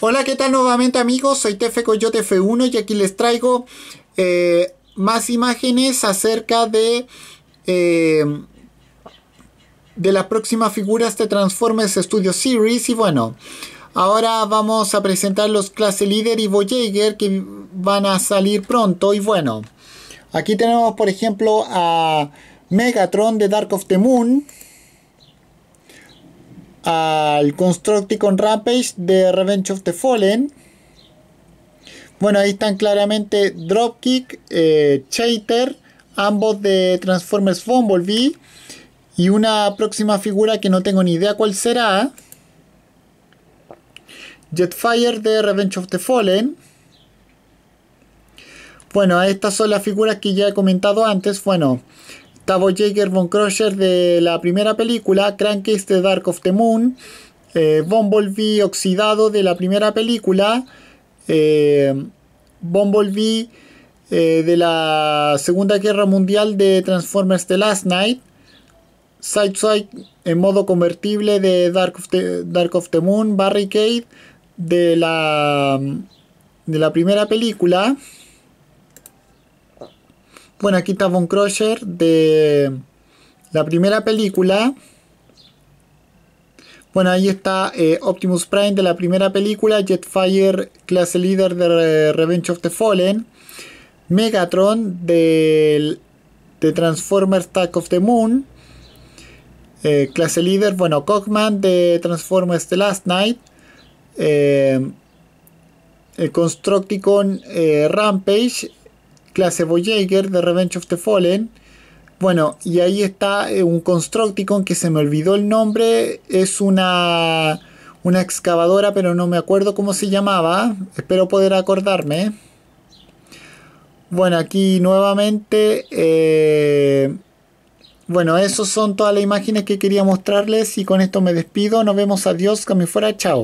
Hola, ¿qué tal nuevamente amigos? Soy Tefe Coyote F1 y aquí les traigo eh, más imágenes acerca de, eh, de las próximas figuras de este Transformers Studio Series. Y bueno, ahora vamos a presentar los clase líder y Voyager que van a salir pronto. Y bueno, aquí tenemos por ejemplo a Megatron de Dark of the Moon al Constructicon Rampage de Revenge of the Fallen. Bueno, ahí están claramente Dropkick, eh, Chater, ambos de Transformers Bumblebee. Y una próxima figura que no tengo ni idea cuál será. Jetfire de Revenge of the Fallen. Bueno, estas son las figuras que ya he comentado antes. Bueno, Gustavo von Crusher de la primera película, Crankcase de Dark of the Moon, eh, Bumblebee oxidado de la primera película, eh, Bumblebee eh, de la Segunda Guerra Mundial de Transformers The Last Night, Sideswipe en modo convertible de Dark of the, Dark of the Moon, Barricade de la, de la primera película. Bueno, aquí está Von Crusher de la primera película. Bueno, ahí está eh, Optimus Prime de la primera película, Jetfire, clase líder de Revenge of the Fallen, Megatron de, de Transformers Attack of the Moon, eh, clase líder, bueno, Cockman de Transformers The Last Night, eh, Constructicon Rampage, clase Voyager de Revenge of the Fallen. Bueno, y ahí está eh, un Constructicon que se me olvidó el nombre. Es una, una excavadora, pero no me acuerdo cómo se llamaba. Espero poder acordarme. Bueno, aquí nuevamente... Eh, bueno, esas son todas las imágenes que quería mostrarles y con esto me despido. Nos vemos. Adiós. Cami fuera. Chao.